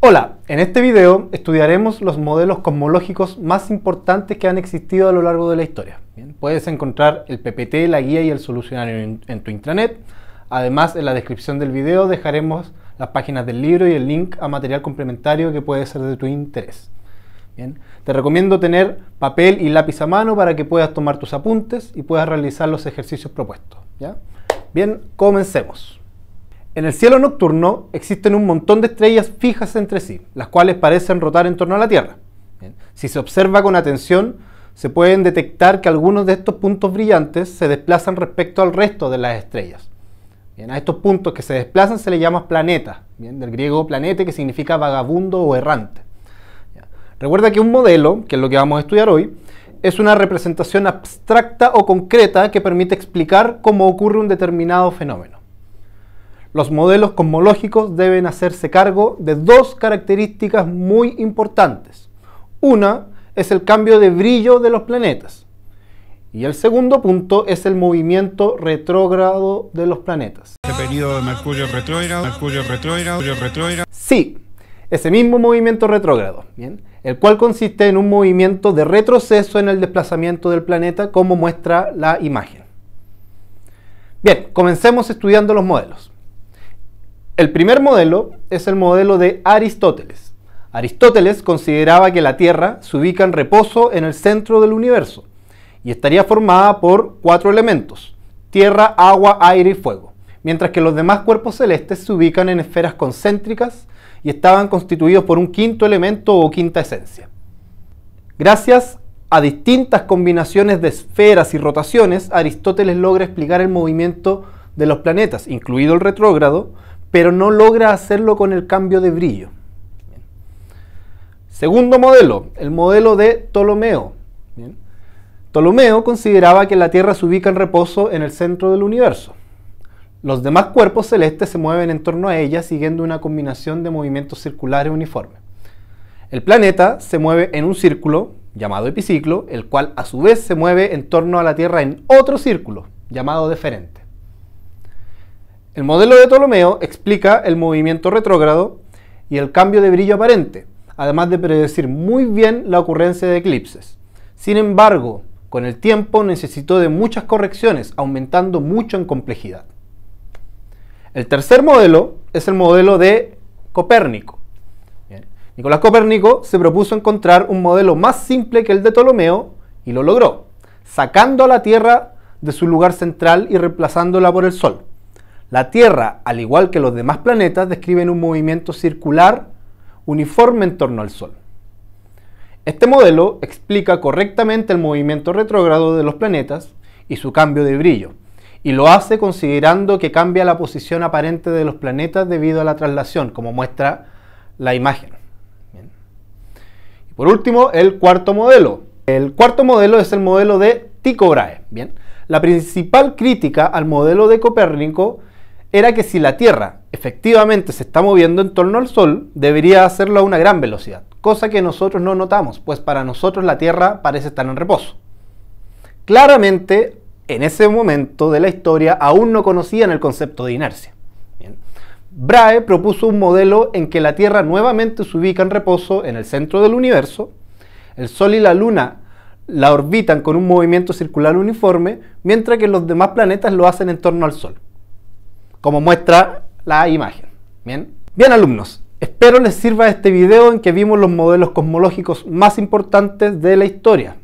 Hola, en este video estudiaremos los modelos cosmológicos más importantes que han existido a lo largo de la historia. puedes encontrar el PPT, la guía y el solucionario en, tu intranet. Además, en la descripción del video dejaremos las páginas del libro y el link a material complementario que puede ser de tu interés. Bien, te recomiendo tener papel y lápiz a mano para que puedas tomar tus apuntes y puedas realizar los ejercicios propuestos. ¿ya? Bien, comencemos. En el cielo nocturno existen un montón de estrellas fijas entre sí, las cuales parecen rotar en torno a la Tierra. Si se observa con atención, se pueden detectar que algunos de estos puntos brillantes se desplazan respecto al resto de las estrellas. a estos puntos que se desplazan se les llama planeta, del griego planete que significa vagabundo o errante. Recuerda que un modelo, que es lo que vamos a estudiar hoy, es una representación abstracta o concreta que permite explicar cómo ocurre un determinado fenómeno. Los modelos cosmológicos deben hacerse cargo de dos características muy importantes. Una es el cambio de brillo de los planetas y el segundo punto es el movimiento retrógrado de los planetas. Este periodo de Mercurio retrógrado, Mercurio Sí, ese mismo movimiento retrógrado, ¿bien? el cual consiste en un movimiento de retroceso en el desplazamiento del planeta como muestra la imagen. Bien, comencemos estudiando los modelos. El primer modelo es el modelo de Aristóteles. Aristóteles consideraba que la Tierra se ubica en reposo en el centro del universo y estaría formada por cuatro elementos, tierra, agua, aire y fuego, mientras que los demás cuerpos celestes se ubican en esferas concéntricas y estaban constituidos por un quinto elemento o quinta esencia. Gracias a distintas combinaciones de esferas y rotaciones, Aristóteles logra explicar el movimiento de los planetas, incluido el retrógrado, pero no logra hacerlo con el cambio de brillo. Segundo modelo, el modelo de Ptolomeo. Ptolomeo consideraba que la Tierra se ubica en reposo en el centro del universo. Los demás cuerpos celestes se mueven en torno a ella siguiendo una combinación de movimientos circulares uniformes. El planeta se mueve en un círculo llamado epiciclo, el cual a su vez se mueve en torno a la Tierra en otro círculo llamado deferente. El modelo de Ptolomeo explica el movimiento retrógrado y el cambio de brillo aparente, además de predecir muy bien la ocurrencia de eclipses. Sin embargo, con el tiempo necesitó de muchas correcciones, aumentando mucho en complejidad. El tercer modelo es el modelo de Copérnico. Nicolás Copérnico se propuso encontrar un modelo más simple que el de Ptolomeo y lo logró, sacando a la Tierra de su lugar central y reemplazándola por el Sol. La Tierra, al igual que los demás planetas, describen un movimiento circular uniforme en torno al Sol. Este modelo explica correctamente el movimiento retrógrado de los planetas y su cambio de brillo, y lo hace considerando que cambia la posición aparente de los planetas debido a la traslación, como muestra la imagen. Y por último, el cuarto modelo. El cuarto modelo es el modelo de Tycho Brahe. Bien. La principal crítica al modelo de Copérnico era que si la Tierra efectivamente se está moviendo en torno al Sol, debería hacerlo a una gran velocidad, cosa que nosotros no notamos, pues para nosotros la Tierra parece estar en reposo. Claramente, en ese momento de la historia aún no conocían el concepto de inercia. Brahe propuso un modelo en que la Tierra nuevamente se ubica en reposo en el centro del universo, el Sol y la Luna la orbitan con un movimiento circular uniforme, mientras que los demás planetas lo hacen en torno al Sol como muestra la imagen. Bien, bien alumnos, espero les sirva este video en que vimos los modelos cosmológicos más importantes de la historia.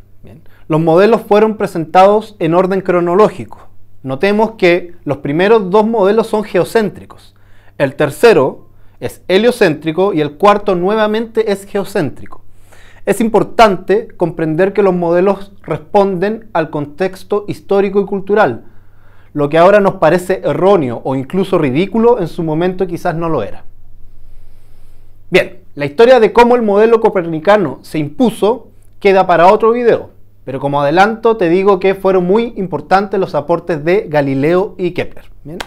Los modelos fueron presentados en orden cronológico. Notemos que los primeros dos modelos son geocéntricos. El tercero es heliocéntrico y el cuarto nuevamente es geocéntrico. Es importante comprender que los modelos responden al contexto histórico y cultural, lo que ahora nos parece erróneo o incluso ridículo, en su momento quizás no lo era. Bien, la historia de cómo el modelo copernicano se impuso queda para otro video, pero como adelanto te digo que fueron muy importantes los aportes de Galileo y Kepler. ¿Bien?